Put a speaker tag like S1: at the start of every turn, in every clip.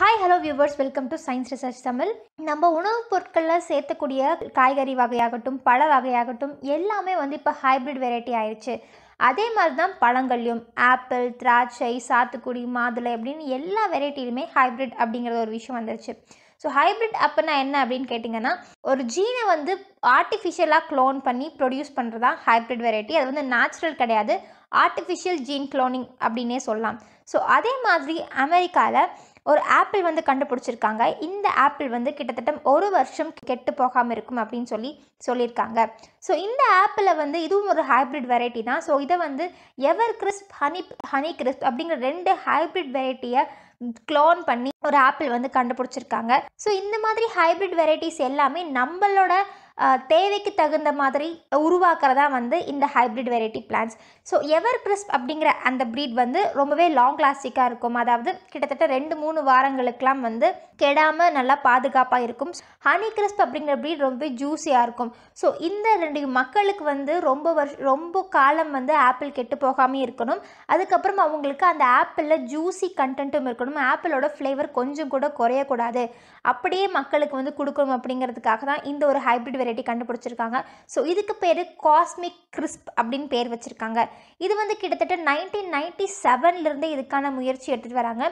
S1: hi hello viewers welcome to science research Tamil நம்ம உணவுப் பொருட்களில் சேர்த்தக்கூடிய காய்கறி வகையாகட்டும் பழ வகையாகட்டும் எல்லாமே வந்து இப்போ ஹைப்ரிட் வெரைட்டி ஆயிடுச்சு அதே மாதிரி தான் பழங்கள்லையும் ஆப்பிள் திராட்சை சாத்துக்குடி மாதுளை அப்படின்னு எல்லா வெரைட்டியிலுமே ஹைப்ரிட் அப்படிங்கிற ஒரு விஷயம் வந்துருச்சு ஸோ ஹைப்ரிட் அப்போனா என்ன அப்படின்னு கேட்டிங்கன்னா ஒரு ஜீனை வந்து ஆர்டிஃபிஷியலாக க்ளோன் பண்ணி ப்ரொடியூஸ் பண்ணுறது தான் ஹைப்ரிட் வெரைட்டி அது வந்து நேச்சுரல் கிடையாது ஆர்டிஃபிஷியல் ஜீன் க்ளோனிங் அப்படின்னே சொல்லலாம் ஸோ அதே மாதிரி அமெரிக்காவில் ஒரு ஆப்பிள் வந்து கண்டுபிடிச்சிருக்காங்க இந்த ஆப்பிள் வந்து கிட்டத்தட்ட ஒரு வருஷம் கெட்டு போகாமல் இருக்கும் அப்படின்னு சொல்லி சொல்லியிருக்காங்க ஸோ இந்த ஆப்பிளை வந்து இதுவும் ஒரு ஹைப்ரிட் வெரைட்டி தான் ஸோ இதை வந்து ever crisp honey honey crisp அப்படிங்கிற ரெண்டு ஹைப்ரிட் வெரைட்டியை க்ளோன் பண்ணி ஒரு ஆப்பிள் வந்து கண்டுபிடிச்சிருக்காங்க ஸோ இந்த மாதிரி ஹைப்ரிட் வெரைட்டிஸ் எல்லாமே நம்மளோட தேவைக்கு தகுந்த மாதிரி உருவாக்குறதா வந்து இந்த hybrid variety plants so ever crisp அப்படிங்கிற அந்த ப்ரீட் வந்து ரொம்பவே லாங் கிளாஸ்டிக்காக இருக்கும் அதாவது கிட்டத்தட்ட ரெண்டு மூணு வாரங்களுக்கெல்லாம் வந்து கெடாமல் நல்லா பாதுகாப்பாக இருக்கும் ஹனி கிறிஸ்ப் அப்படிங்கிற ப்ரீட் ரொம்பவே ஜூஸியாக இருக்கும் ஸோ இந்த ரெண்டு மக்களுக்கு வந்து ரொம்ப வருஷ ரொம்ப காலம் வந்து ஆப்பிள் கெட்டு போகாமல் இருக்கணும் அதுக்கப்புறம் அவங்களுக்கு அந்த ஆப்பிளில் ஜூஸி கண்டென்ட்டும் இருக்கணும் ஆப்பிளோட ஃப்ளேவர் கொஞ்சம் கூட குறையக்கூடாது அப்படியே மக்களுக்கு வந்து கொடுக்கணும் அப்படிங்கிறதுக்காக தான் இந்த ஒரு ஹைப்ரிட் வெரைட்டி கண்டுபிடிச்சிருக்காங்க ஸோ இதுக்கு பேர் காஸ்மிக் கிறிஸ்ப் அப்படின்னு பேர் வச்சுருக்காங்க இது வந்து கிட்டத்தட்ட நைன்டீன் நைன்டி செவன்லேருந்து இதுக்கான முயற்சி எடுத்துகிட்டு வராங்க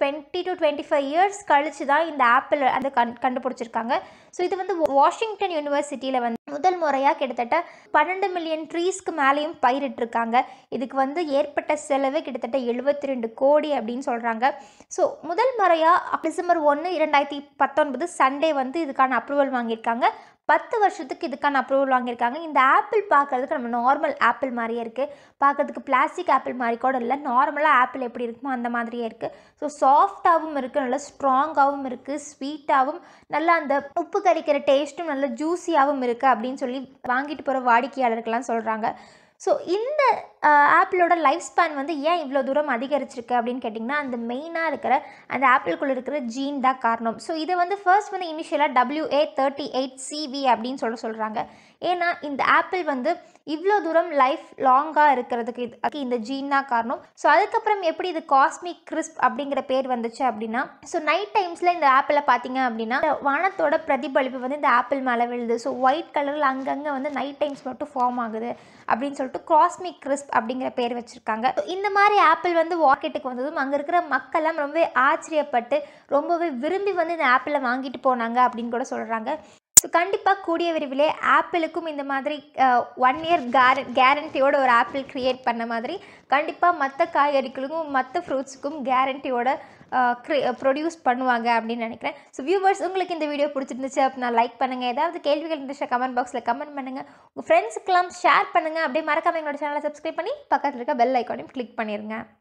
S1: twenty two twenty five years கழித்து தான் இந்த ஆப்பிள் அந்த கண் கண்டுபிடிச்சிருக்காங்க ஸோ இது வந்து வாஷிங்டன் யூனிவர்சிட்டியில் வந்து முதல் முறையாக கிட்டத்தட்ட பன்னெண்டு மில்லியன் ட்ரீஸ்க்கு மேலேயும் பயிரிட்டிருக்காங்க இதுக்கு வந்து ஏற்பட்ட செலவு கிட்டத்தட்ட எழுபத்தி ரெண்டு கோடி அப்படின்னு சொல்கிறாங்க ஸோ முதல் முறையாக டிசம்பர் ஒன்று இரண்டாயிரத்தி பத்தொன்பது சண்டே வந்து இதுக்கான அப்ரூவல் வாங்கியிருக்காங்க பத்து வருஷத்துக்கு இதுக்கான அப்ரூவல் வாங்கியிருக்காங்க இந்த ஆப்பிள் பார்க்குறதுக்கு நம்ம நார்மல் ஆப்பிள் மாதிரியே இருக்குது பார்க்குறதுக்கு பிளாஸ்டிக் ஆப்பிள் மாதிரி கூட இல்லை நார்மலாக ஆப்பிள் எப்படி இருக்குமோ அந்த மாதிரியே இருக்குது ஸோ சாஃப்டாகவும் இருக்குது நல்லா ஸ்ட்ராங்காகவும் இருக்குது ஸ்வீட்டாகவும் நல்லா அந்த உப்பு கறிக்கிற டேஸ்ட்டும் நல்லா ஜூஸியாகவும் இருக்குது அப்படின்னு சொல்லி வாங்கிட்டு போகிற வாடிக்கையாளர்கள்லாம் சொல்கிறாங்க ஸோ இந்த ஆப்பிளோட லைஃப் ஸ்பேன் வந்து ஏன் இவ்வளோ தூரம் அதிகரிச்சிருக்கு அப்படின்னு கேட்டிங்கன்னா அந்த மெயினாக இருக்கிற அந்த ஆப்பிளுக்குள்ளே இருக்கிற ஜீன் தான் காரணம் ஸோ இதை வந்து ஃபர்ஸ்ட் வந்து இனிஷியலாக டபிள்யூஏ தேர்ட்டி எயிட் சிவி அப்படின்னு சொல்ல சொல்கிறாங்க ஏன்னா இந்த ஆப்பிள் வந்து இவ்வளோ தூரம் லைஃப் லாங்காக இருக்கிறதுக்கு இது இந்த ஜீன் தான் காரணம் ஸோ அதுக்கப்புறம் எப்படி இது காஸ்மிக் கிறிஸ்ப் அப்படிங்கிற பேர் வந்துச்சு அப்படின்னா ஸோ நைட் டைம்ஸில் இந்த ஆப்பிளை பார்த்தீங்க அப்படின்னா வானத்தோட பிரதிபலிப்பு வந்து இந்த ஆப்பிள் மேலே விழுது ஸோ ஒயிட் கலரில் அங்கங்கே வந்து நைட் டைம்ஸ் மட்டும் ஃபார்ம் ஆகுது அப்படின்னு சொல்லிட்டு சொல்லிட்டு கிராஸ்மிக் கிறிஸ்ப் அப்படிங்கிற பேர் வச்சுருக்காங்க இந்த மாதிரி ஆப்பிள் வந்து வாக்கெட்டுக்கு வந்ததும் அங்கே இருக்கிற மக்கள்லாம் ரொம்பவே ஆச்சரியப்பட்டு ரொம்பவே விரும்பி வந்து இந்த ஆப்பிளை வாங்கிட்டு போனாங்க அப்படின்னு கூட சொல்கிறாங்க ஸோ கண்டிப்பாக கூடிய விரைவிலே ஆப்பிளுக்கும் இந்த மாதிரி ஒன் இயர் கேர கேரண்டியோட ஒரு ஆப்பிள் க்ரியேட் பண்ண மாதிரி கண்டிப்பாக மற்ற காய்கறிகளுக்கும் மற்ற ஃப்ரூட்ஸுக்கும் கேரண்டியோட ப்ரொடியூஸ் பண்ணுவாங்க அப்படின்னு நினைக்கிறேன் ஸோ வியூவர்ஸ் உங்களுக்கு இந்த வீடியோ பிடிச்சிருந்துச்சு அப்படின்னா லைக் பண்ணுங்கள் ஏதாவது கேள்விகள் இருந்துச்சு கமெண்ட் பாக்ஸில் கமெண்ட் பண்ணுங்கள் உங்கள் ஃப்ரெண்ட்ஸுக்கெல்லாம் ஷேர் பண்ணுங்கள் அப்படியே மறக்காமல் எங்களோட சேனலை சப்ஸ்கிரைப் பண்ணி பக்கத்தில் இருக்க பெல் ஐக்கானையும் கிளிக் பண்ணிடுங்க